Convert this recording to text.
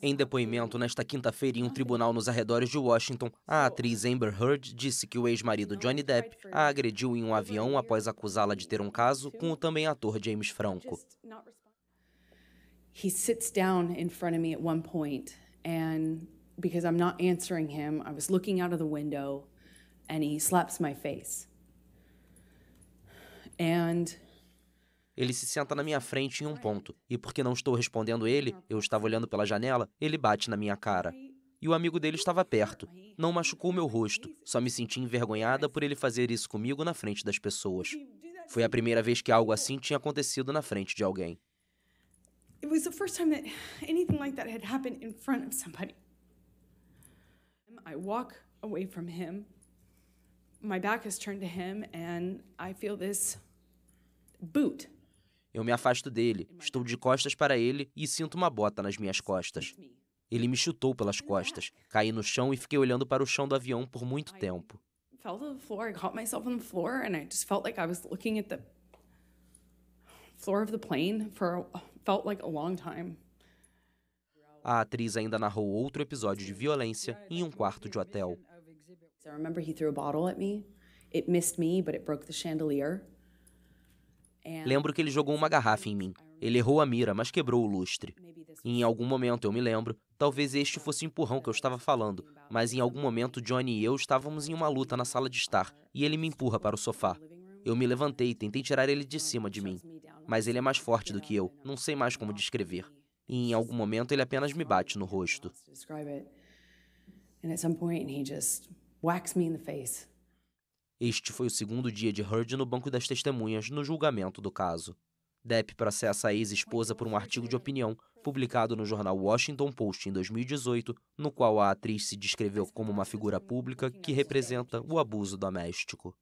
Em depoimento nesta quinta-feira em um tribunal nos arredores de Washington, a atriz Amber Heard disse que o ex-marido Johnny Depp a agrediu em um avião após acusá-la de ter um caso com o também ator James Franco. He sits down in front of me at one point and because I'm not answering him, I was looking out of the window and he slaps my face. And ele se senta na minha frente em um ponto, e porque não estou respondendo ele, eu estava olhando pela janela, ele bate na minha cara. E o amigo dele estava perto. Não machucou meu rosto, só me senti envergonhada por ele fazer isso comigo na frente das pessoas. Assim, Foi a primeira vez que algo tipo, assim tinha acontecido na frente de alguém. I walk away from him. My back is turned to him, and I feel this boot eu me afasto dele, estou de costas para ele e sinto uma bota nas minhas costas. Ele me chutou pelas costas, caí no chão e fiquei olhando para o chão do avião por muito tempo. a, A atriz ainda narrou outro episódio de violência em um quarto de hotel. I remember he threw a bottle at me. It missed me, but it broke the chandelier. É. Lembro que ele jogou uma garrafa em mim. Ele errou a mira, mas quebrou o lustre. E em algum momento eu me lembro, talvez este fosse o empurrão que eu estava falando, mas em algum momento Johnny e eu estávamos em uma luta na sala de estar e ele me empurra para o sofá. Eu me levantei e tentei tirar ele de cima de mim, mas ele é mais forte do que eu, não sei mais como descrever. E em algum momento ele apenas me bate no rosto. And at some point he just whacks me in the face. Este foi o segundo dia de Heard no banco das testemunhas no julgamento do caso. Depp processa a ex-esposa por um artigo de opinião publicado no jornal Washington Post em 2018, no qual a atriz se descreveu como uma figura pública que representa o abuso doméstico.